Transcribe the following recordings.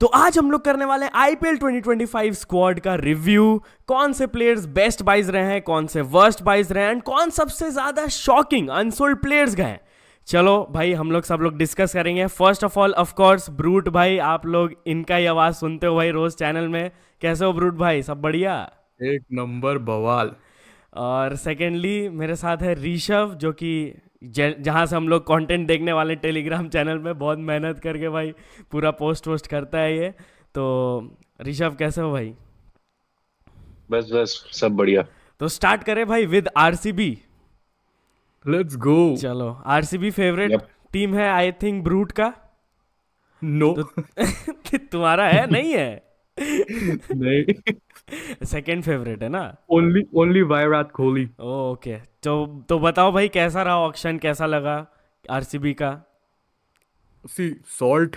तो आज हम लोग करने वाले आईपीएल 2025 स्क्वाड का रिव्यू कौन से प्लेयर्स बेस्ट बाइज रहे हैं कौन से वर्स्ट बाइज रहे हैं एंड कौन सबसे ज्यादा शॉकिंग अनसोल्ड प्लेयर्स गए चलो भाई हम लोग सब लोग डिस्कस करेंगे first of all of course Brute भाई आप लोग इनका ही आवाज सुनते हो भाई रोज चैनल में कैसे हो ब्रूट भाई सब बढ़िया एक नंबर बवाल और सेकेंडली मेरे साथ है ऋषभ जो कि जहाँ से हम लोग कंटेंट देखने वाले टेलीग्राम चैनल में बहुत मेहनत करके भाई पूरा पोस्ट वोस्ट करता है ये तो ऋषभ कैसे हो भाई बस बस सब बढ़िया तो स्टार्ट करें भाई विद आरसीबी लेट्स गो चलो आरसीबी फेवरेट yep. टीम है आई थिंक ब्रूट का नो no. तो, तुम्हारा है नहीं है नहीं सेकेंड फेवरेट है ना only only by Virat Kohli okay तो तो बताओ भाई कैसा रहा ऑक्शन कैसा लगा आरसीबी का सी सॉल्ट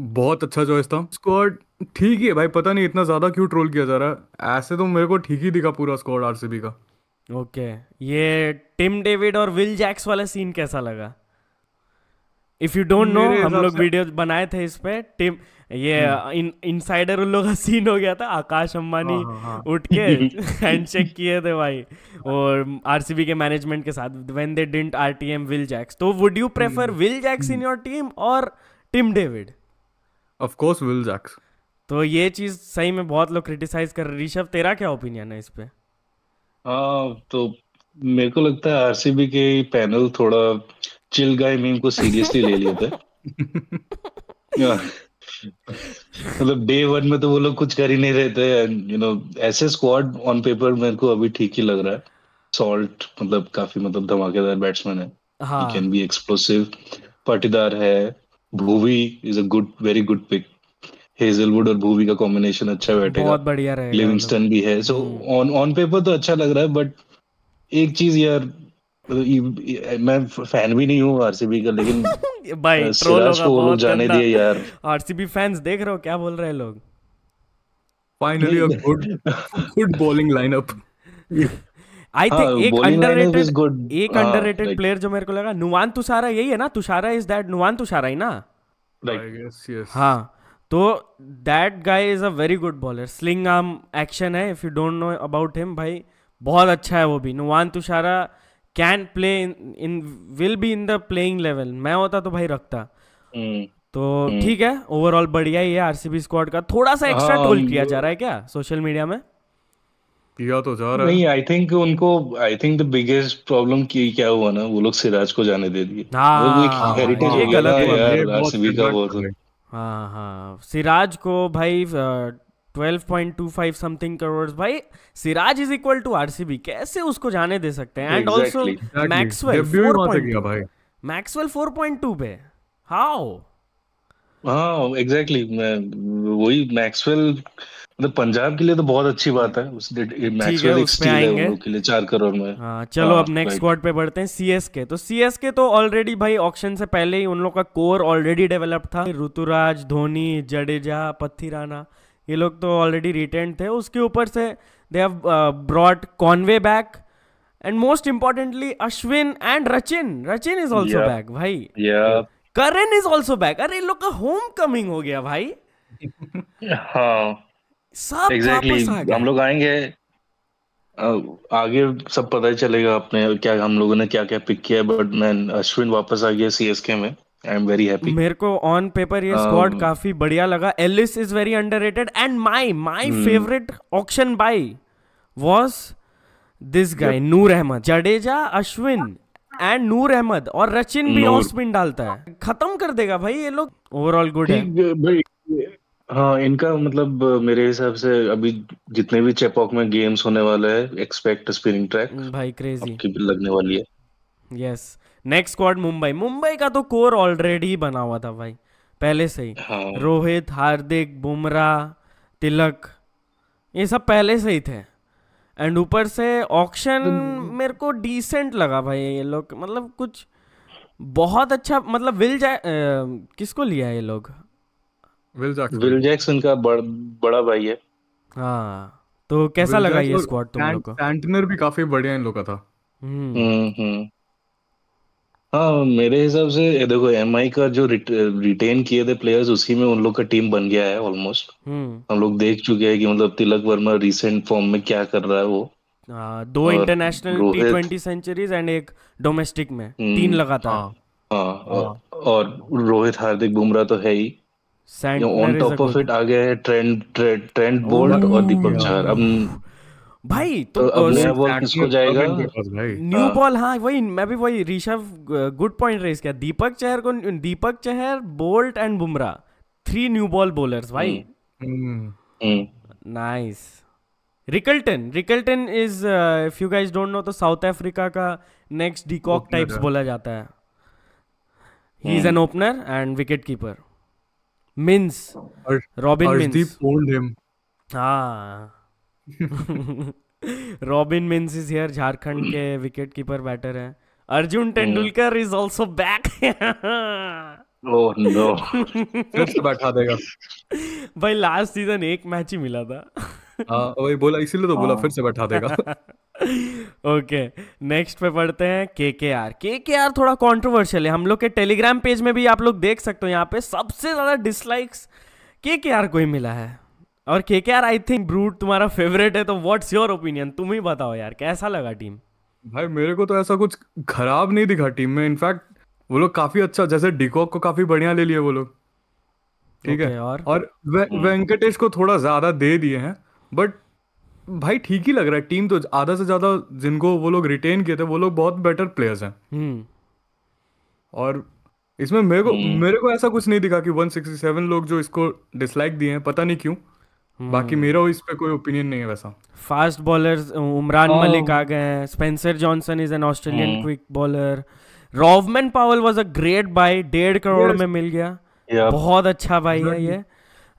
बहुत अच्छा चॉइस था स्क्वाड ठीक है भाई पता नहीं इतना ज्यादा क्यों ट्रोल किया जा रहा है ऐसे तो मेरे को ठीक ही दिखा पूरा स्क्वाड आरसीबी का ओके okay. ये टिम डेविड और विल जैक्स वाला सीन कैसा लगा इफ यू डोंट नो हम लोग वीडियो बनाए थे इस पे टीम ये हम्म। इन इनसाइडर उन लोग का सीन हो गया था आकाश अंबानी हाँ, हाँ, हाँ। उठ के हैंड चेक किए थे भाई और आरसीबी के मैनेजमेंट के साथ when they didn't RTM Will Jacks तो would you prefer Will Jacks in your team और Tim David of course Will Jacks तो ये चीज सही में बहुत लोग क्रिटिसाइज कर ऋषभ तेरा क्या ओपिनियन है इस पे आ, तो मेरे को लगता है आरसीबी के पैनल थोड़ा चिल गए मीम को सीरियसली ले लिया था हाँ। मतलब डे वन में तो वो लोग कुछ कर ही नहीं रहे थे एंड यू नो ऐसे स्क्वाड ऑन पेपर मेरे को अभी ठीक ही लग रहा है सॉल्ट मतलब काफी मतलब धमाकेदार बैट्समैन है he can be explosive Patidar है Bhuvi is a good very good pick Hazlewood और भूवी का कॉम्बिनेशन अच्छा बैठेगा बहुत बढ़िया रहेगा लिविंगस्टन भी है सो ऑन ऑन पेपर तो अच्छा लग रहा है बट एक चीज यार मतलब मैं फैन भी नहीं हूँ आरसीबी का लेकिन भाई सिराज को जाने दिए यार आरसीबी फैंस देख रहे हो क्या बोल रहे हैं लोग finally a good good bowling lineup I think एक अंडररेटेड एक अंडररेटेड हाँ, प्लेयर जो मेरे को लगा नुवान तुषारा यही है ना तुषारा इज दैट नुवान तुषारा ही ना हाँ, तो that guy is a very good bowler sling arm action है if you don't know about him भाई बहुत अच्छा है वो भी Nuwan Thushara can play in will be in the playing level मैं होता तो भाई रखता हम्म। तो हम्म। ठीक है ओवरऑल बढ़िया ही है आरसीबी स्क्वाड का थोड़ा सा एक्स्ट्रा हाँ, टोल किया जा रहा है क्या सोशल मीडिया में किया तो जा रहा है नहीं आई थिंक उनको I think the biggest problem की क्या हुआ ना वो लोग सिराज को जाने दे दिए हाँ, वो एक हेरिटेज हाँ, हो गया यार आरसीबी का बहुत हां हां सिराज को भाई 12.25 समथिंग करोड़ भाई Siraj is equal to RCB कैसे उसको जाने दे सकते हैं एंड ऑल्सो मैक्सवेल मैक्सवेल 4.2 पे हाउ हाँ एग्जैक्टली वही मैक्सवेल मतलब पंजाब के लिए तो बहुत अच्छी बात है उस मैक्सवेल एक स्टील है के लिए चार करोड़ में हाँ चलो हाँ, अब नेक्स्ट स्क्वाड पे बढ़ते हैं सीएसके तो सीएसके तो ऑलरेडी भाई ऑक्शन से पहले ही उन लोग का कोर ऑलरेडी डेवलप था ऋतुराज धोनी जडेजा पत्थी राना ये लोग तो ऑलरेडी रिटेंड थे उसके ऊपर से they have brought Conway back and most importantly Ashwin and Rachin Rachin is also back भाई करन इज ऑल्सो बैक अरे इन लोग का होम कमिंग हो गया भाई हाँ सब exactly. हम लोग आएंगे आगे सब पता ही चलेगा अपने क्या हम लोगों ने क्या क्या पिक किया बट मैन अश्विन वापस आ गया सीएसके में आई एम वेरी हैप्पी मेरे को ऑन पेपर ये स्क्वाड um, काफी बढ़िया लगा Ellis is very underrated and my my favourite auction buy was this guy Noor Ahmad Jadeja Ashwin and Noor Ahmad और रचिन भी ऑफ स्पिन डालता है खत्म कर देगा भाई ये लोग ओवरऑल गुड है भाई हाँ इनका मतलब मेरे हिसाब से अभी जितने भी चेपॉक में गेम्स होने वाले हैं एक्सपेक्ट स्पिनिंग ट्रैक भाई क्रेजी लगने वाली है yes yes. Next squad Mumbai Mumbai का तो कोर ऑलरेडी बना हुआ था भाई पहले से ही हाँ। रोहित हार्दिक बुमराह तिलक ये सब पहले से ही थे एंड ऊपर से ऑक्शन हम्म। मेरे को डिसेंट लगा भाई ये लोग मतलब कुछ बहुत अच्छा मतलब विल जाए किसको लिया ये लोग विल जैक्सन विल जैक्सन का बड़, बड़ा भाई है हाँ तो कैसा लगा ये स्क्वाड तुम लोग को सैंटनर भी काफी बढ़िया इन लोग का था हम्म हम्म, हम्म। हाँ मेरे हिसाब से देखो एमआई का जो रिट, रिटेन किए थे प्लेयर्स उसी में उन लोग का टीम बन गया है ऑलमोस्ट हम्म हम लोग देख चुके हैं कि मतलब तिलक वर्मा रिसेंट फॉर्म में क्या कर रहा है वो आ, दो international T twenty centuries and एक डोमेस्टिक में हम्म। तीन लगातार हाँ।, हाँ, हाँ, और रोहित हार्दिक बुमराह तो है ही ऑन टॉप ऑफ इट आ है ट्रेंड ट्रेंड बोल्ट और दीपक झार अब भाई तो, तो न्यू बॉल किसको जाएगा न्यू बॉल हाँ।, हाँ वही मैं भी वही ऋषभ गुड पॉइंट रेस किया दीपक चहर को Deepak Chahar Boult and Bumrah three new ball bowlers भाई nice Rickelton Rickelton is if you guys don't know तो साउथ अफ्रीका का नेक्स्ट डीकॉक टाइप्स बोला जाता है he is an opener and wicket keeper means Robin Minz हाँ Robin Minz is here Jharkhand के विकेट कीपर बैटर है Arjun Tendulkar is also back बैठा देगा भाई लास्ट सीजन एक मैच ही मिला था हाँ, वही बोला इसीलिए तो बोला हाँ। फिर से बैठा देगा ओके नेक्स्ट पे पढ़ते हैं के के आर के के आर थोड़ा कॉन्ट्रोवर्शियल है हम लोग के टेलीग्राम पेज में भी आप लोग देख सकते हो यहाँ पे सबसे ज्यादा डिसलाइक्स के के आर को ही मिला है और K K R I think Brute तुम्हारा फेवरेट है तो व्हाट्स योर ओपिनियन तुम ही बताओ यार कैसा लगा टीम भाई मेरे को तो ऐसा कुछ खराब नहीं दिखा टीम में इनफैक्ट वो लोग काफी अच्छा जैसे डिकॉक को काफी बढ़िया ले लिए वो लोग ठीक okay, है और, और वेंकटेश हम्म। को थोड़ा ज्यादा दे दिए हैं बट भाई ठीक ही लग रहा है टीम तो आधा से ज्यादा जिनको वो लोग रिटेन किए थे वो लोग बहुत बेटर प्लेयर्स हैं हम्म। और इसमें मेरे को हम्म। मेरे को ऐसा कुछ नहीं दिखा कि 167 लोग जो इसको डिसलाइक दिए हैं पता नहीं क्यों बाकी हम्म। मेरा इस पे कोई ओपिनियन नहीं है वैसा फास्ट बॉलर उमरान हाँ। मलिक आ गए हैं Spencer Johnson is an Australian quick bowler Rovman Powell was a great buy डेढ़ करोड़ में मिल गया बहुत अच्छा भाई है ये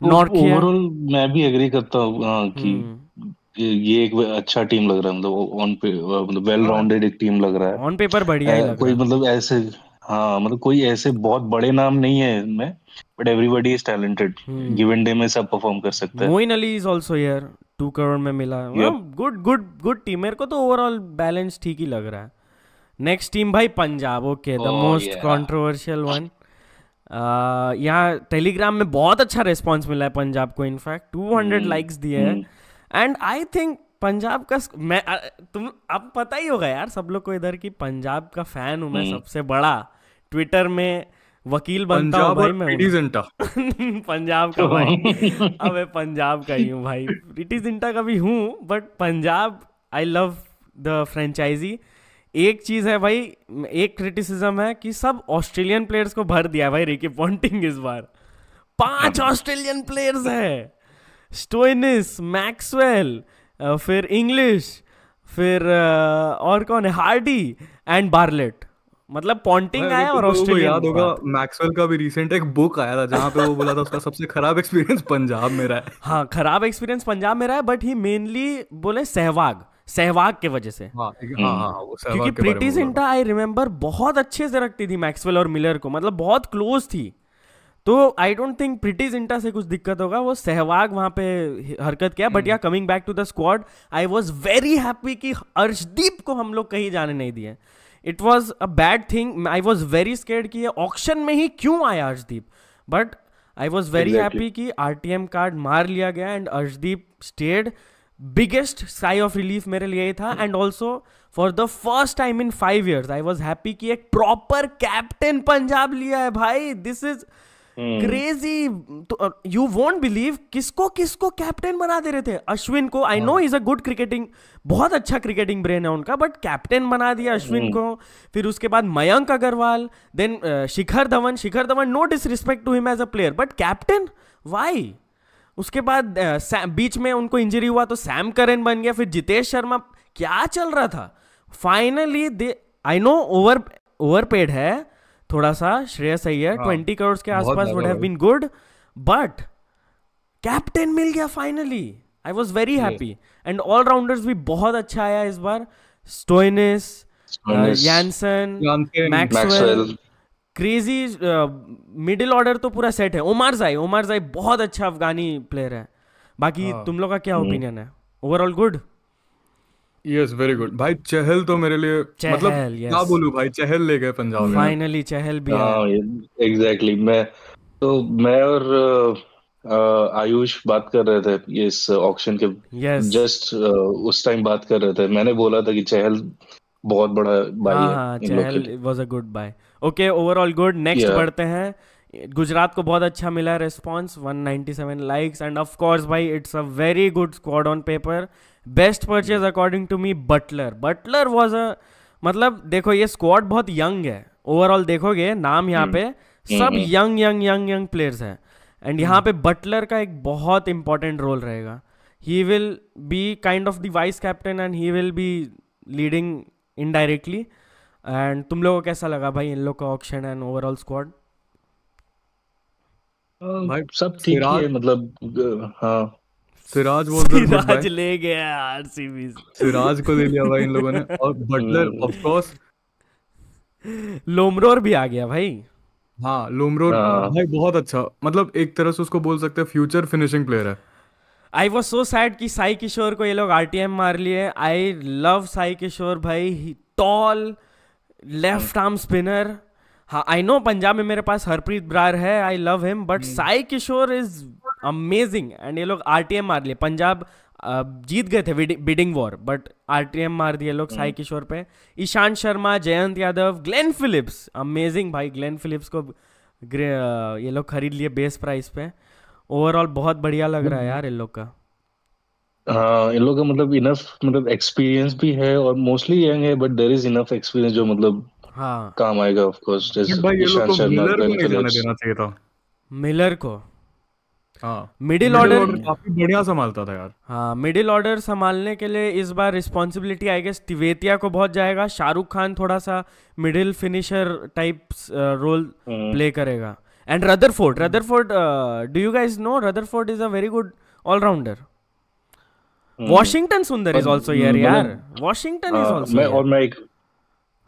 नॉर्थ ओवरऑल मैं भी एग्री करता हूँ हाँ, हम्म। कि ये एक अच्छा टीम लग रहा है मतलब ऑन मतलब वेल राउंडेड एक टीम लग रहा है ऑन पेपर बढ़िया है कोई मतलब ऐसे हाँ मतलब कोई ऐसे बहुत बड़े नाम नहीं है इनमें but everybody is talented given day में सब परफॉर्म कर सकता है Moeen Ali is also here 2 crore में मिला गुड गुड गुड टीम मेरे को तो ओवरऑल बैलेंस ठीक ही लग रहा है नेक्स्ट टीम भाई Punjab okay the most controversial one यहाँ टेलीग्राम में बहुत अच्छा रेस्पॉन्स मिला है पंजाब को इनफैक्ट 200 लाइक्स दिए हैं एंड आई थिंक पंजाब का मैं uh, तुम अब पता ही होगा यार सब लोग को इधर की पंजाब का फैन हूँ मैं hmm. सबसे बड़ा ट्विटर में वकील बनता हूँ भाई मैं पंजाब का तो भाई अब मैं पंजाब का ही हूँ भाई रिटी जिंटा का भी हूँ but Punjab I love the franchise एक चीज़ है भाई एक क्रिटिसिज्म है कि सब ऑस्ट्रेलियन प्लेयर्स को भर दिया भाई रिकी पॉन्टिंग इस बार पांच ऑस्ट्रेलियन प्लेयर्स है स्टोइनिस मैक्सवेल फिर इंग्लिश फिर और कौन है हार्डी एंड बार्लेट मतलब पॉन्टिंग आया और ऑस्ट्रेलिया याद होगा मैक्सवेल का भी रिसेंट एक बुक आया था जहाँ पे वो बोला था उसका सबसे खराब एक्सपीरियंस पंजाब में रहा है हाँ खराब एक्सपीरियंस पंजाब में रहा है बट ही मेनली बोले सहवाग सहवाग के वजह से हाँ, हाँ, हम्म। हाँ, क्योंकि प्रीटी सिंटा आई रिमेम्बर बहुत अच्छे से रखती थी मैक्सवेल और मिलर को मतलब बहुत क्लोज थी तो I don't think Preity Zinta से कुछ दिक्कत होगा वो सहवाग वहां पे हरकत किया but yeah coming back to the squad I was very happy कि अर्शदीप को हम लोग कहीं जाने नहीं दिए it was a bad thing I was very scared कि ये ऑक्शन में ही क्यों आया Arshdeep but I was very happy कि आर टी एम कार्ड मार लिया गया and Arshdeep stayed biggest sigh of relief मेरे लिए ही था and also for the first time in five years I was happy कि एक प्रॉपर कैप्टन पंजाब लिया है भाई this is crazy you won't believe किसको किसको कैप्टन बना दे रहे थे अश्विन को I know is a good cricketing बहुत अच्छा क्रिकेटिंग ब्रेन है उनका बट कैप्टन बना दिया अश्विन हम्म। को फिर उसके बाद Mayank Agarwal then Shikhar Dhawan Shikhar Dhawan no disrespect to him as a player but captain why उसके बाद बीच में उनको इंजरी हुआ तो सैम करन बन गया फिर जितेश शर्मा क्या चल रहा था finally they I know over overpaid है थोड़ा सा श्रेयस अय्यर हाँ। ट्वेंटी करोड़ के आसपास would have been good but captain मिल गया finally I was very happy and allrounders भी बहुत अच्छा आया इस बार Stoinis Jansen Maxwell crazy middle order तो पूरा सेट है ओमार जाई ओमार जाई बहुत अच्छा अफगानी प्लेयर है बाकी हाँ। तुम लोग का क्या ओपिनियन हम्म। है overall good yes very good भाई चहल तो मेरे लिए मतलब चहल, मतलब yes. क्या बोलूं भाई चहल ले गए पंजाब में फाइनली चहल भी हां एग्जैक्टली मैं तो मैं और आयुष बात कर रहे थे इस ऑक्शन के yes. जस्ट उस टाइम बात कर रहे थे मैंने बोला था कि चहल बहुत बड़ा बाय हाँ, हां Chahal was a good buy okay overall good next बढ़ते हैं गुजरात को बहुत अच्छा मिला response 197 likes and of course भाई it's a very good squad on paper best purchase according to me Buttler Buttler was a मतलब देखो ये स्क्वाड बहुत यंग है ओवरऑल देखोगे नाम यहाँ हम्म। पे हम्म, सब young young young young players हैं एंड यहाँ हम्म। पे बटलर का एक बहुत इंपॉर्टेंट रोल रहेगा he will be kind of the vice captain and he will be leading indirectly and तुम लोगों को कैसा लगा भाई इन लोग का ऑप्शन एंड ओवरऑल स्क्वाड भाई सब ठीक है मतलब हाँ सिराज वो सिराज ले गया आरसीबी सिराज को ले लिया भाई इन लोगों ने और बटलर ऑफ कोर्स लोमरोर भी आ गया भाई हाँ लोमरोर हाँ। भाई बहुत अच्छा मतलब एक तरह से उसको बोल सकते हैं फ्यूचर फिनिशिंग प्लेयर है आई वॉज सो सैड कि साई किशोर को ये लोग आर टी एम मार लिए आई लव साई किशोर भाई टॉल लेफ्ट आर्म स्पिनर हाँ आई नो पंजाब में मेरे पास हरप्रीत ब्रार है I love him but Sai Kishore is amazing and ये लोग आर मार लिए पंजाब जीत गए थे बिडिंग वॉर बट आर मार दिए लोग हम्म। साई किशोर पे Ishant Sharma Jayant Yadav Glenn Phillips amazing भाई ग्लेन फिलिप्स को ये लोग खरीद लिए बेस प्राइस पे ओवरऑल बहुत बढ़िया लग रहा है हम्म। यार इन लोग का हाँ, इन लोग का मतलब इनफ मतलब एक्सपीरियंस भी है और मोस्टली यंग है but there is enough experience जो मतलब हाँ काम आएगा ऑफ कोर्स जैसे ईशांत शर्मा मिलर को मिडिल हाँ। ऑर्डर काफी बढ़िया संभालता था यार हाँ मिडिल ऑर्डर संभालने के लिए इस बार रिस्पॉन्सिबिलिटी आई गेस तिवेतिया को बहुत जाएगा शाहरुख खान थोड़ा सा middle finisher type role play करेगा and Rutherford Rutherford do you guys know Rutherford is a very good allrounder Washington Sundar is also here यार वॉशिंगटन इज आल्सो और मैं एक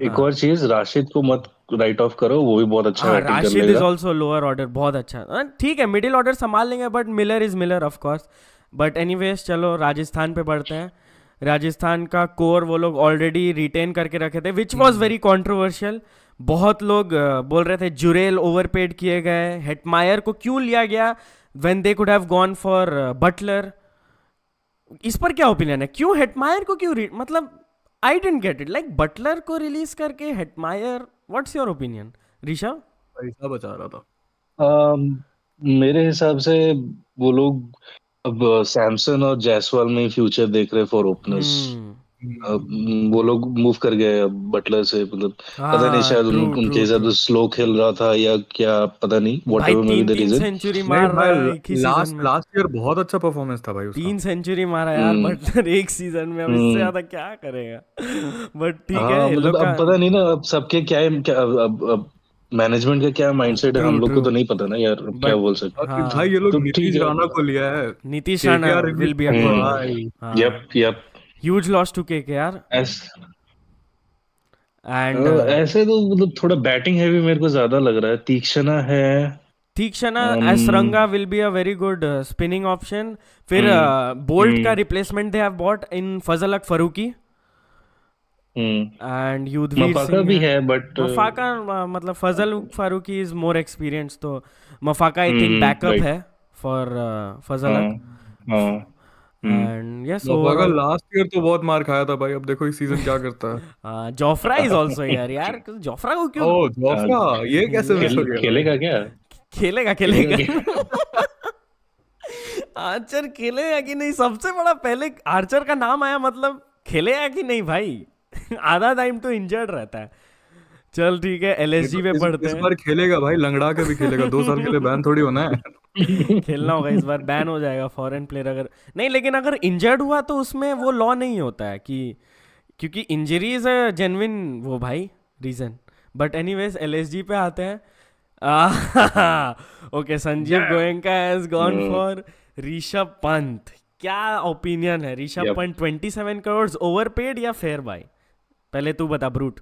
एक और हाँ। चीज राशिद को मत राइट ऑफ करो वो भी बहुत अच्छा हाँ, Rashid is also lower order बहुत अच्छा हाँ, ठीक है मिडिल ऑर्डर संभाल लेंगे but Miller is Miller of course but anyways चलो राजस्थान पे बढ़ते हैं राजस्थान का कोर वो लोग ऑलरेडी रिटेन करके रखे थे विच वॉज वेरी कॉन्ट्रोवर्शियल बहुत लोग बोल रहे थे जुरेल ओवर पेड किए गए हेटमायर को क्यों लिया गया when they could have gone for Buttler इस पर क्या ओपिनियन है क्यों हेटमायर को क्यों मतलब I didn't get it like Buttler को रिलीज करके Hetmyer what's your opinion Rishabh पैसा बचा रहा था um, मेरे हिसाब से वो लोग अब सैमसन और जायसवाल में फ्यूचर देख रहे फॉर ओपनर्स hmm. वो लोग मूव कर गए बटलर से मतलब पता नहीं हाँ, शायद उन, उनके हिसाब से स्लो खेल रहा था या क्या पता नहीं whatever may be the reason century मार रहा लास्ट लास्ट ईयर बहुत अच्छा परफॉर्मेंस था भाई उसका तीन सेंचुरी मारा यार बटलर हम्म। एक सीजन में अब इससे हम्म। ज्यादा क्या करेगा बट ठीक हाँ, है मतलब अब पता नहीं ना अब सबके क्या अब मैनेजमेंट का क्या माइंडसेट है हम लोग को तो नहीं पता ना यार क्या बोल सकते हाँ, भाई ये लोग तो नीतीश राणा को लिया है Nitish Rana will be a yup yup huge loss to KKR and ऐसे तो मतलब थोड़ा बैटिंग हैवी मेरे को ज्यादा लग रहा है तीक्ष्णा है Theekshana Hasaranga will be a very good spinning option फिर बोल्ट um, uh, का replacement they have bought in Fazalhaq Farooqi and Yudhvir Singh भी है बट मफाका uh, uh, मतलब Fazal Farooqi is more experience तो मफाका आई थिंक बैकअप है for Fazal and yes last year तो बहुत मार खाया था भाई अब देखो इस सीजन क्या करता है जोफ्रा इज आल्सो यार यार जोफ्रा को क्यों ओ जोफ्रा ये कैसे मिस हो गया खेलेगा क्या खेलेगा खेलेगा आर्चर खेलेगा कि नहीं सबसे बड़ा पहले आर्चर का नाम आया मतलब खेलेगा कि नहीं भाई आधा टाइम तो इंजर्ड रहता है चल ठीक है एलएसजी एस तो पढ़ते हैं इस बार खेलेगा भाई लंगड़ा के भी खेलेगा दो साल के लिए बैन थोड़ी होना है खेलना होगा इस बार बैन हो जाएगा फॉरेन प्लेयर अगर नहीं लेकिन अगर इंजर्ड हुआ तो उसमें वो लॉ नहीं होता है कि क्योंकि इंजरी इज अ जेनविन वो भाई reason but anyways L पे आते हैं okay Sanjiv Goenka has gone for Rishabh Pant क्या ओपिनियन है Rishabh Pant twenty seven crore overpaid या फेयर बाय पहले तू बता ब्रूट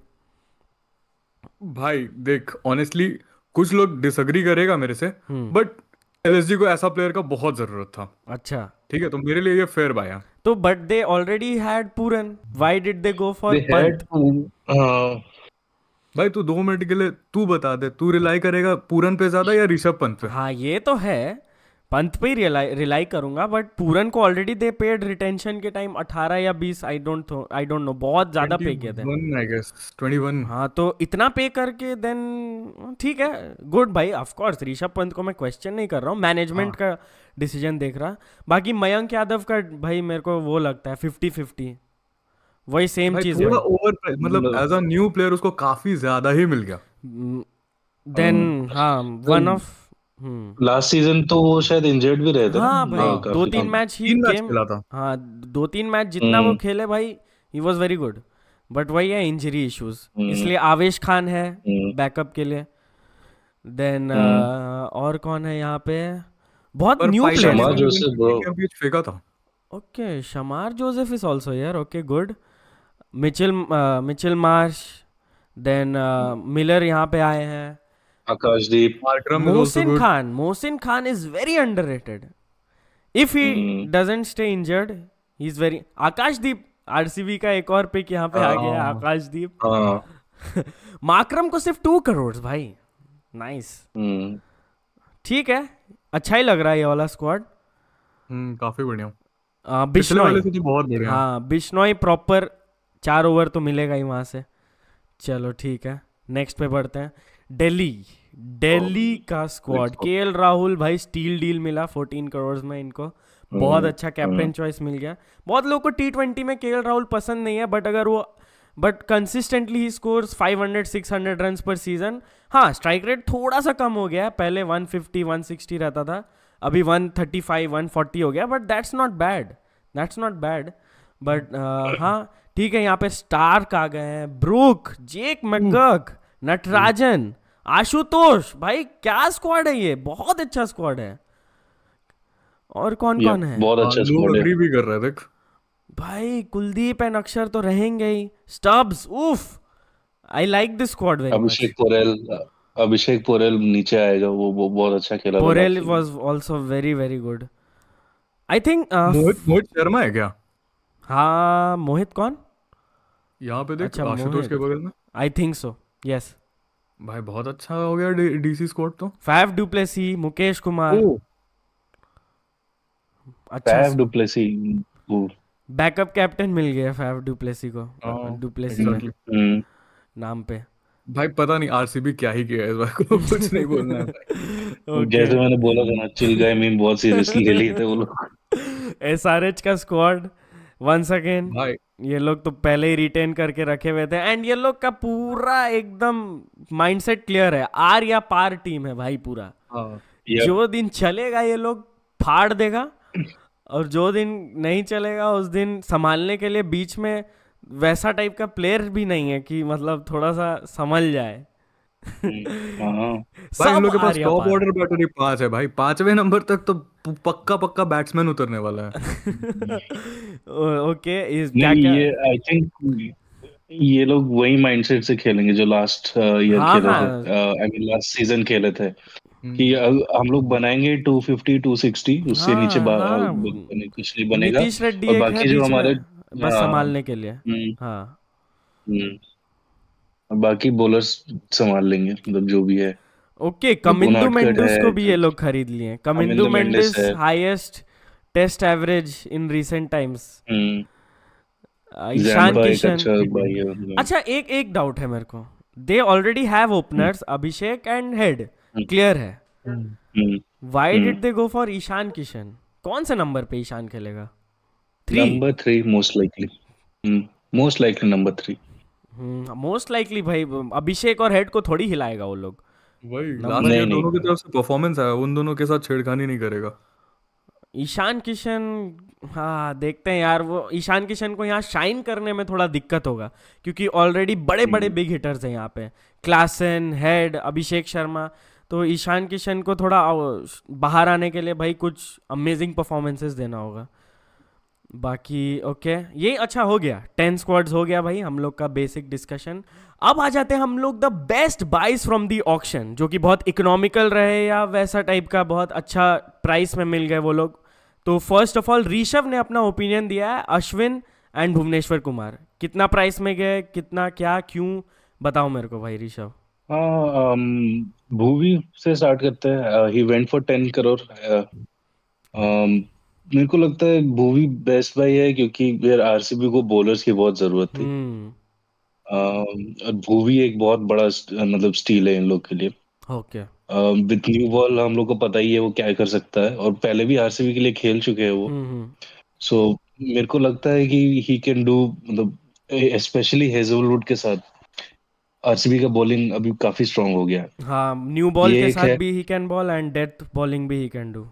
भाई देख ऑनेस्टली कुछ लोग डिसअग्री करेगा मेरे से बट hmm. एलएसजी को ऐसा प्लेयर का बहुत जरूरत था अच्छा ठीक है तो मेरे लिए ये फेयर बाय है तो but they already had Pooran why did they go for Pant भाई तू दो मिनट के लिए तू बता दे तू रिलाई करेगा पूरन पे ज्यादा या ऋषभ पंत पे हाँ ये तो है पंत पे ही रिलाई रिलाई करूंगा बट पूरन को ऑलरेडी दे पेड रिटेंशन के टाइम 18 या 20 I don't I don't know बहुत ज्यादा पे किया था 21 आई हाँ, तो इतना पे करके देन ठीक है गुड भाई ऑफ कोर्स ऋषभ पंत को मैं क्वेश्चन नहीं कर रहा हूँ मैनेजमेंट हाँ। का डिसीजन देख रहा बाकी मयंक यादव का भाई मेरे को वो लगता है फिफ्टी फिफ्टी वही सेम चीज है ओवर मतलब एज अ न्यू प्लेयर उसको काफी ज्यादा ही मिल गया देन hmm, hmm। हाँ one of last hmm. Season तो वो शायद इंजर्ड भी रहे थे हाँ भाई हाँ, दो तीन मैच ही तीन खेला था हाँ दो तीन मैच जितना वो हम्म। खेले भाई he was very good but वही है इंजरी इश्यूज हम्म। इसलिए आवेश खान है बैकअप के लिए देन और कौन है यहाँ पे बहुत न्यू प्लेयर फेंका था okay Shamar Joseph is also here okay good Mitchell Mitchell Marsh then Miller यहाँ पे आए हैं Akashdeep. Mohsin Khan. Mohsin Khan is very underrated. If he hmm. doesn't stay injured, he's very. Akashdeep RCB का एक और pick यहाँ पे आ गया आकाशदीप माक्रम को सिर्फ टू करोड़ भाई नाइस ठीक है अच्छा ही लग रहा है ये वाला स्क्वाड hmm, काफी बढ़िया बिश्नोई तो बहुत बढ़िया हाँ बिश्नोई प्रॉपर चार ओवर तो मिलेगा ही वहां से चलो ठीक है नेक्स्ट पे बढ़ते हैं दिल्ली दिल्ली oh, का स्क्वाड के राहुल भाई स्टील डील मिला 14 करोड़ में इनको hmm, बहुत अच्छा कैप्टन hmm। चॉइस मिल गया बहुत लोगों को टी ट्वेंटी में के राहुल पसंद नहीं है बट अगर वो but consistently he hundred 500 600 run पर सीजन हाँ स्ट्राइक रेट थोड़ा सा कम हो गया है पहले 150 160 रहता था अभी 135 140 हो गया but that's not bad that's not bad but हाँ ठीक है यहाँ पे स्टार्क आ गए हैं Brook Jake McGurk Natarajan Ashutosh भाई क्या स्क्वाड है ये बहुत अच्छा स्क्वाड है और कौन कौन है बहुत हाँ, अच्छा स्क्वाड है भी कर रहा है देख भाई कुलदीप एंड अक्षर तो रहेंगे ही Stubbs oof I like this squad very Abhishek Porel Abhishek Porel नीचे आएगा वो, वो बहुत अच्छा खेला Porel was also very very good I think Mohit Mohit Sharma है क्या हाँ मोहित कौन यहाँ पे देख अच्छा, आशुतोष के बगल में आई थिंक सो यस भाई बहुत अच्छा हो गया डीसी स्क्वाड तो Faf du Plessis Mukesh Kumar oh. अच्छा फाइव डुप्लेसी बैकअप कैप्टन मिल गया फाइव डुप्लेसी को डुप्लेसी हाँ, में hmm। नाम पे भाई पता नहीं आरसीबी क्या ही किया इस बार को कुछ नहीं बोलना okay. जैसे मैंने बोला था ना चिल गए मीम बहुत सीरियसली ले लिए थे वो लोग एसआरएच का स्क्वाड वंस अगेन ये लोग तो पहले ही रिटेन करके रखे हुए थे एंड ये लोग का पूरा एकदम माइंडसेट क्लियर है आर या पार टीम है भाई पूरा हाँ, जो दिन चलेगा ये लोग फाड़ देगा और जो दिन नहीं चलेगा उस दिन संभालने के लिए बीच में वैसा टाइप का प्लेयर भी नहीं है कि मतलब थोड़ा सा संभल जाए हम्म, हाँ। भाई लोग के पास टॉप ऑर्डर बैटरी पांच है भाई नंबर तक तो पक्का पक्का बैट्समैन उतरने वाला है ओके इज ये आई थिंक ये लोग वही माइंडसेट से खेलेंगे जो लास्ट uh, हाँ, ईयर खेले थे आई मीन लास्ट सीजन खेले थे हम्म। कि हम लोग बनाएंगे 250 260 उससे हाँ, नीचे कुछ नहीं बनेगा और बाकी जो हमारे बस संभालने के लिए हम्म। बाकी बॉलर्स संभाल लेंगे मतलब जो भी है ओके कमिंदु मेंडिस को भी ये लोग खरीद लिए Kamindu Mendis highest test average in recent times Ishan Kishan अच्छा एक एक डाउट है मेरे को they already have openers Abhishek and Head clear है why did they go for Ishan Kishan कौन से नंबर पे ईशान खेलेगा three number three most likely most likely number three most hmm, likely भाई अभिषेक और हेड को थोड़ी हिलाएगा वो लोग दोनों की तरफ से परफॉर्मेंस आया उन दोनों के साथ छेड़खानी नहीं करेगा ईशान किशन हाँ देखते हैं यार वो ईशान किशन को यहाँ शाइन करने में थोड़ा दिक्कत होगा क्योंकि ऑलरेडी बड़े बड़े बिग हिटर्स हैं यहाँ पे क्लासन हेड अभिषेक शर्मा तो ईशान किशन को थोड़ा बाहर आने के लिए भाई कुछ अमेजिंग परफॉर्मेंसेस देना होगा बाकी ओके ये अच्छा हो गया टेन स्क्वाड्स हो गया भाई हम लोग का बेसिक डिस्कशन अब आ जाते हैं हम लोग the best buys from the auction जो कि बहुत इकोनॉमिकल रहे या वैसा टाइप का बहुत अच्छा प्राइस में मिल गए वो लोग तो फर्स्ट ऑफ ऑल ऋषभ ने अपना ओपिनियन दिया है अश्विन एंड भुवनेश्वर कुमार कितना प्राइस में गए कितना क्या क्यों बताओ मेरे को भाई ऋषभ भूवी हाँ, um, से स्टार्ट करते हैं he went for ten crore मेरे को लगता है भूवी बेस्ट बाई है क्योंकि यार आरसीबी को बॉलर्स की बहुत जरूरत थी हम्म। और भूवी एक बहुत बड़ा मतलब स्टील है इन लोग के लिए ओके विथ न्यू बॉल हम लोग को पता ही है वो क्या कर सकता है और पहले भी आरसीबी के लिए खेल चुके हैं वो सो हम्म, हम्म। so, मेरे को लगता है कि ही कैन डू मतलब स्पेशली हेजलवुड के साथ आरसीबी का बॉलिंग अभी काफी स्ट्रांग हो गया हाँ न्यू बॉल के साथ भी he can bowl and death bowling भी he can do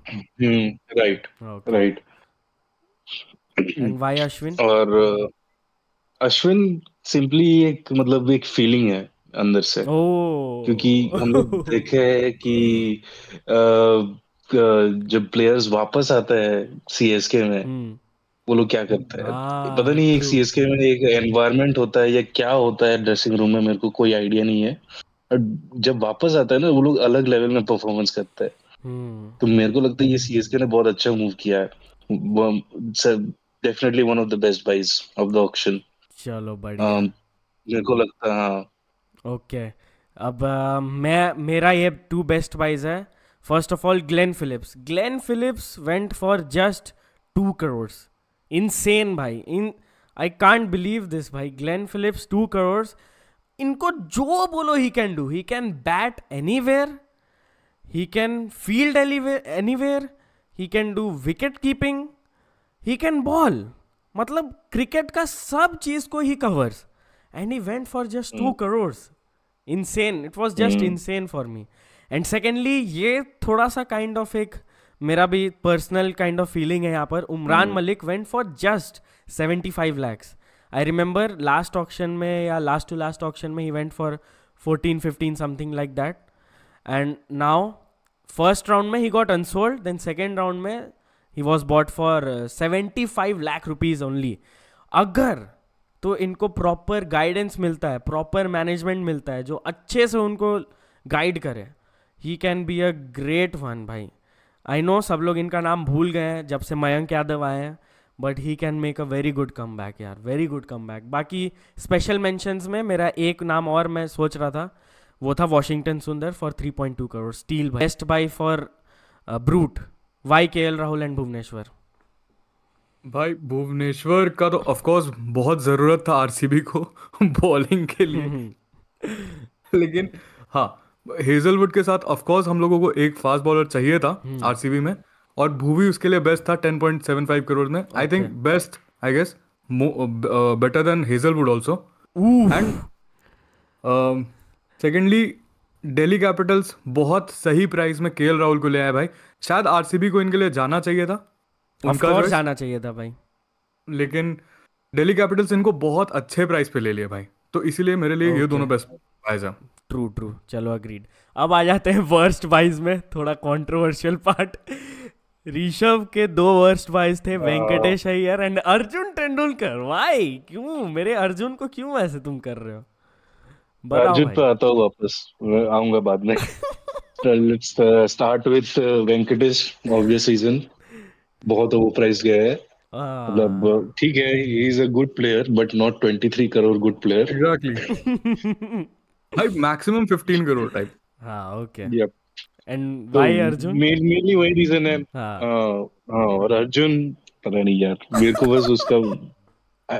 right right and why Ashwin और अश्विन uh, सिंपली एक मतलब एक फीलिंग है अंदर से ओ। oh। क्योंकि हम लोग देखे है कि आ, uh, uh, जब प्लेयर्स वापस आते हैं सीएसके में hmm. वो लोग क्या करते हैं हाँ, पता नहीं एक सी के में एक एनवायरमेंट होता है या क्या होता है ड्रेसिंग रूम में मेरे को कोई आइडिया नहीं है जब वापस आता है ना वो लोग अलग लेवल में परफॉर्मेंस करते हैं हम्म। तो मेरे को लगता है ये सीएसके ने बहुत अच्छा मूव किया है definitely one of the best buys of the auction चलो बढ़िया um, मेरे को लगता है हाँ। ओके अब मैं मेरा ये टू बेस्ट बाइज है first of all Glenn Phillips Glenn Phillips went for just two crore insane भाई इन आई कांट बिलीव दिस भाई ग्लेन फिलिप्स टू करोर्स इनको जो बोलो he can do he can bat anywhere he can field anywhere he can do wicket keeping he can bowl मतलब cricket का सब चीज को he covers and he went for just to crores insane it was just insane for me and secondly ये थोड़ा सा kind kind of of एक मेरा भी पर्सनल काइंड ऑफ फीलिंग है यहाँ पर Umran hmm. Malik went for just seventy five lakhs I remember last option में या लास्ट टू लास्ट ऑप्शन में he went for fourteen fifteen something like that and now first round में he got unsold then second round में he was bought for seventy five lakhs rupees only अगर तो इनको proper guidance मिलता है proper management मिलता है जो अच्छे से उनको गाइड करे he can be a great one भाई आई नो सब लोग इनका नाम भूल गए हैं जब से मयंक यादव आए हैं but he can make a very good comeback यार वेरी गुड कम बैक बाकी स्पेशल मैंशंस में मेरा एक नाम और मैं सोच रहा था वो था Washington Sundar for three point two crore steal best buy for brute why K L Rahul and Bhuvneshwar भाई भुवनेश्वर का तो ऑफकोर्स बहुत ज़रूरत था आरसीबी को बॉलिंग के लिए हम्म। लेकिन हाँ हेजलवुड के साथ ऑफकोर्स हम लोगों को एक फास्ट बॉलर चाहिए था आरसीबी हम्म। में और भूवी उसके लिए बेस्ट था टेन फाइव करोड़ में I think best I guess better than Hazlewood also and secondly Delhi Capitals बहुत सही प्राइस में के राहुल को ले आया भाई शायद आरसीबी को इनके लिए जाना चाहिए था उनका जाना चाहिए था भाई लेकिन डेली कैपिटल्स इनको बहुत अच्छे प्राइस पे ले लिया भाई तो इसीलिए मेरे लिए ये दोनों बेस्ट प्राइस है ट्रू ट्रू चलो अग्रीड अब आ जाते हैं वर्स्ट वाइज में थोड़ा कॉन्ट्रोवर्शियल पार्ट ऋषभ के दो वर्स्ट वाइज थे वेंकटेश हाँ। अय्यर एंड अर्जुन तेंदुलकर वाई क्यों मेरे अर्जुन को क्यों ऐसे तुम कर रहे हो अर्जुन पे आता हूँ वापस आऊंगा बाद में let's start with Venkatesh obvious season बहुत प्राइस गया है मतलब हाँ। ठीक है he is a good player but not 23 crore good player exactly भाई मैक्सिमम 15 करोड़ टाइप हां okay yup and why Arjun main mainly वही रीजन है हां हाँ, हाँ, और अर्जुन पता नहीं यार मेरे को बस उसका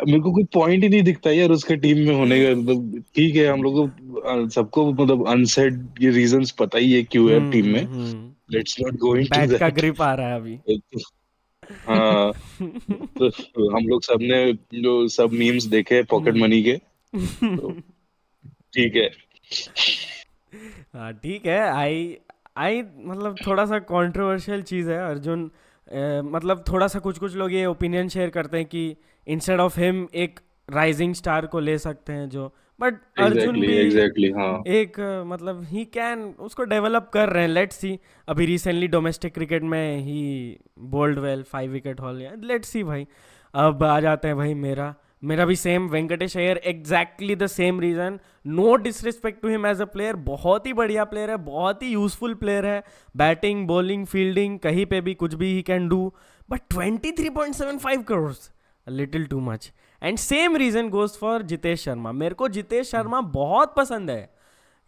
मेरे को कोई पॉइंट ही नहीं दिखता यार उसके टीम में होने का मतलब ठीक है हम लोग को सबको मतलब अनसेड ये रीजंस पता ही है क्यों है टीम हम्म, में let's not go into that का ग्रिप आ रहा है अभी हां तो हम लोग सबने जो सब मीम्स देखे पॉकेट मनी के तो, ठीक है हाँ ठीक है आई आई मतलब थोड़ा सा कंट्रोवर्शियल चीज़ है अर्जुन मतलब थोड़ा सा कुछ कुछ लोग ये ओपिनियन शेयर करते हैं कि इंस्टेड ऑफ हिम एक राइजिंग स्टार को ले सकते हैं जो बट exactly, अर्जुन भी exactly, हाँ. एक मतलब ही कैन उसको डेवलप कर रहे हैं लेट सी अभी रिसेंटली डोमेस्टिक क्रिकेट में he bowled well five wicket haul let's see भाई अब आ जाते हैं भाई मेरा मेरा भी same Venkatesh Iyer exactly the same reason no disrespect to him as a player बहुत ही बढ़िया प्लेयर है बहुत ही यूजफुल प्लेयर है बैटिंग बॉलिंग फील्डिंग कहीं पे भी कुछ भी he can do but twenty three point seven five crores little too much and same reason goes for Jitesh Sharma मेरे को जितेश शर्मा बहुत पसंद है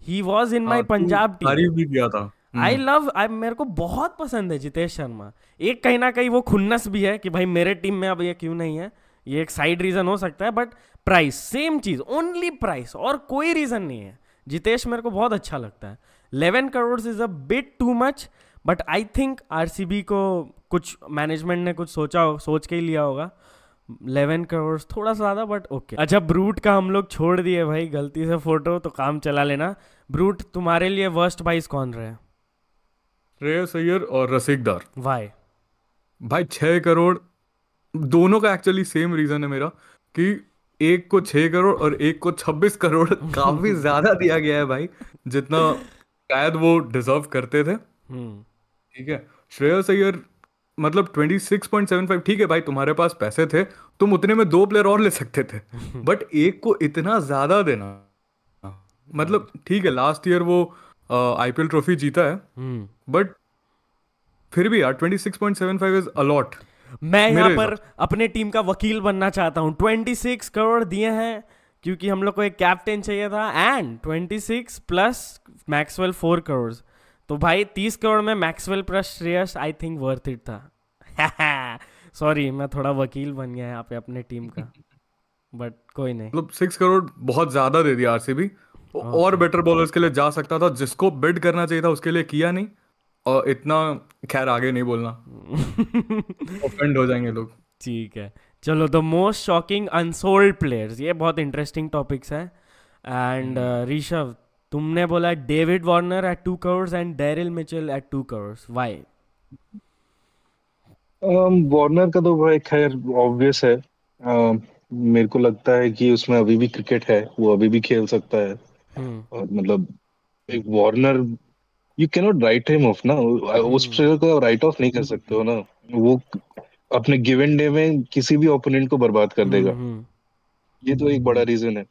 he was in my Punjab team भी किया था आई लव आई मेरे को बहुत पसंद है जितेश शर्मा एक कहीं ना कहीं वो खुन्नस भी है कि भाई मेरे टीम में अब ये क्यों नहीं है ये एक साइड रीज़न हो सकता है बट प्राइस सेम चीज़ ओनली प्राइस और कोई रीज़न नहीं है जितेश मेरे को बहुत अच्छा लगता है eleven crore is a bit too much but I think R को कुछ मैनेजमेंट ने कुछ सोचा हो सोच के ही लिया होगा लेवन करोड़ थोड़ा सा ज़्यादा बट ओके अच्छा ब्रूट का हम लोग छोड़ दिए भाई गलती से फोटो तो काम चला लेना ब्रूट तुम्हारे लिए वर्स्ट बाइस कौन रहे श्रेयस अय्यर और रसिकदार वाई भाई छः करोड़ दोनों का एक्चुअली सेम रीजन है मेरा कि एक को छह करोड़ और एक को छब्बीस करोड़ काफी ज्यादा दिया गया है भाई जितना शायद वो डिजर्व करते थे हम्म। ठीक है श्रेयस अय्यर मतलब फाइव ठीक है भाई तुम्हारे पास पैसे थे तुम उतने में दो प्लेयर और ले सकते थे बट एक को इतना ज्यादा देना मतलब हाँ। ठीक है लास्ट ईयर वो आईपीएल ट्रॉफी जीता है बट हम्म। फिर भी यार फाइव इज अलॉट मैं यहाँ पर अपने टीम का वकील बनना चाहता हूँ ट्वेंटी सिक्स करोड़ दिए हैं क्योंकि हम लोग को एक कैप्टन चाहिए था and twenty six plus Maxwell four crore तो भाई तीस करोड़ में Maxwell plus Shreyas I think worth it था सॉरी मैं थोड़ा वकील बन गया यहाँ पे अपने टीम का बट कोई नहीं मतलब सिक्स करोड़ बहुत ज्यादा दे दिया आरसीबी और बेटर बॉलर्स के लिए जा सकता था जिसको बिड करना चाहिए था उसके लिए किया नहीं और इतना खैर आगे नहीं बोलना ऑफेंड हो जाएंगे लोग ठीक है चलो the most shocking unsold players ये बहुत इंटरेस्टिंग टॉपिक्स हैं एंड ऋषभ hmm. uh, तुमने बोला David Warner at two crores and Daryl Mitchell at two crores why Warner का तो भाई खैर ऑब्वियस है um, मेरे को लगता है कि उसमें अभी भी क्रिकेट है वो अभी भी खेल सकता है hmm. और मतलब एक Warner you can not write him off ना उस प्लेयर को राइट ऑफ नहीं कर सकते हो ना वो अपने गिवन डे में किसी भी ओपोनेंट को बर्बाद कर देगा hmm, hmm. ये तो एक बड़ा रीजन है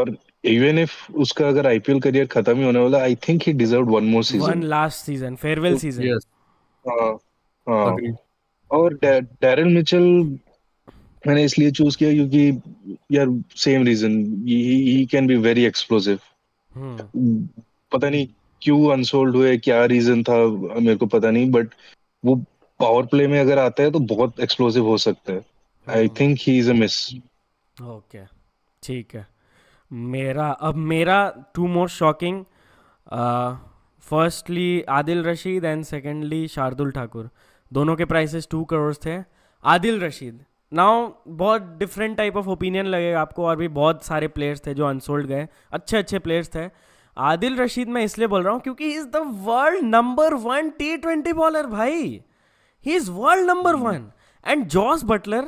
और इवन इफ उसका अगर आईपीएल करियर खत्म ही होने वाला I think he deserve one more season one last season farewell season yes और डैरिल मिचेल मैंने इसलिए चूज किया क्योंकि यार same reason he can be very explosive पता नहीं क्यों अनसोल्ड हुए क्या रीजन था मेरे को पता नहीं बट वो पावर प्ले में अगर आता है तो बहुत एक्सप्लोसिव हो सकता है I think he is a miss okay ठीक है मेरा अब मेरा two more shocking firstly Adil Rashid and secondly Shardul Thakur दोनों के प्राइसेस टू करोड़ थे आदिल रशीद नाउ बहुत डिफरेंट टाइप ऑफ ओपिनियन लगेगा आपको और भी बहुत सारे प्लेयर्स थे जो अनसोल्ड गए अच्छे अच्छे प्लेयर्स थे आदिल रशीद मैं इसलिए बोल रहा हूँ क्योंकि is the world number one T twenty bowler भाई he is world number one and Jos Buttler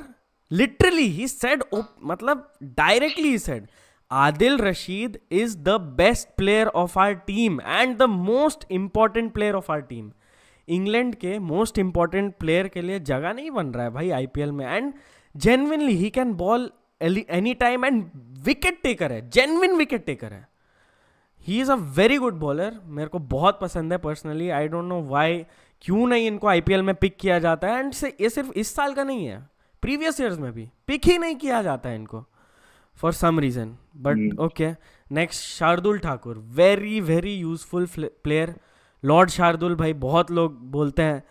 literally he said मतलब directly he said Adil Rashid is the best player of our team and the most important player of our team England के most important player के लिए जगह नहीं बन रहा है भाई आईपीएल में and genuinely he can bowl any time and wicket taker है जेनविन विकेट टेकर है he is a very good bowler मेरे को बहुत पसंद है personally I don't know why क्यों नहीं इनको आई में पिक किया जाता है एंड ये सिर्फ इस साल का नहीं है प्रीवियस ईयर्स में भी पिक ही नहीं किया जाता है इनको for some reason but okay next Shardul Thakur very very useful player Lord Shardul भाई बहुत लोग बोलते हैं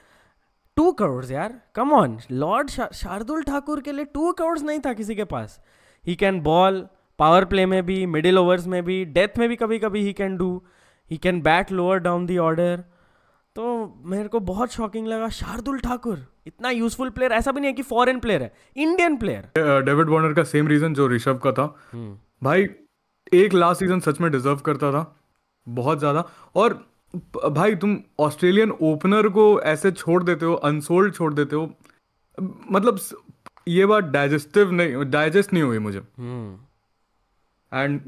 टू करोड़ यार come on Lord Shardul Thakur के लिए टू करोड़ नहीं था किसी के पास he can bowl power play में भी मिडिल ओवर्स में भी डेथ में भी कभी कभी he can do he can bat lower down the order तो मेरे को बहुत शॉकिंग लगा शार्दुल ठाकुर इतना यूजफुल प्लेयर ऐसा भी नहीं है कि फॉरेन प्लेयर है इंडियन प्लेयर डेविड वॉर्नर का सेम रीजन जो ऋषभ का था हम्म। भाई एक लास्ट सीजन सच में डिजर्व करता था बहुत ज्यादा और भाई तुम ऑस्ट्रेलियन ओपनर को ऐसे छोड़ देते हो अनसोल्ड छोड़ देते हो मतलब ये बात डाइजेस्टिव नहीं डाइजेस्ट नहीं हुई मुझे हम्म। एंड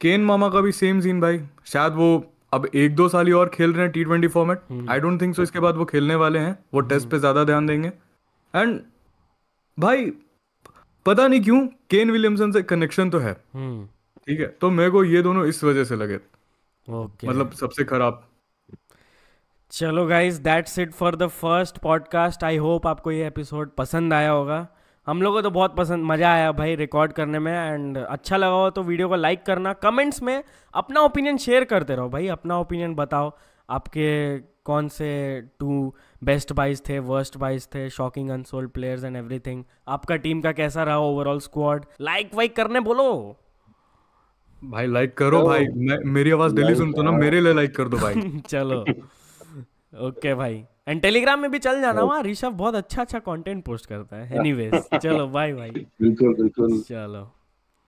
केन मामा का भी सेम सीन भाई शायद वो अब एक दो साल ही और खेल रहे हैं T twenty format I don't think so इसके बाद वो खेलने वाले हैं वो टेस्ट हम्म। पे ज़्यादा ध्यान देंगे एंड भाई पता नहीं क्यों केन विलियमसन से कनेक्शन तो है हम्म। ठीक है तो मेरे को ये दोनों इस वजह से लगे ओके मतलब सबसे खराब चलो guys that's it for the first podcast I hope आपको ये एपिसोड पसंद आया होगा हम लोगों को तो बहुत पसंद मज़ा आया भाई रिकॉर्ड करने में एंड अच्छा लगा हो तो वीडियो को लाइक करना कमेंट्स में अपना ओपिनियन शेयर करते रहो भाई अपना ओपिनियन बताओ आपके कौन से टू बेस्ट बाइज थे वर्स्ट बाइज थे shocking unsold players and everything आपका टीम का कैसा रहा ओवरऑल स्क्वाड लाइक वाइक करने बोलो भाई लाइक करो तो भाई मैं मेरी आवाज़ डेली सुनते तो ना मेरे लिए लाइक कर दो भाई चलो ओके okay भाई एंड टेलीग्राम में भी चल जाना oh. वहाँ ऋषभ बहुत अच्छा अच्छा कंटेंट पोस्ट करता है एनीवेज चलो बाय बाय बिल्कुल बिल्कुल चलो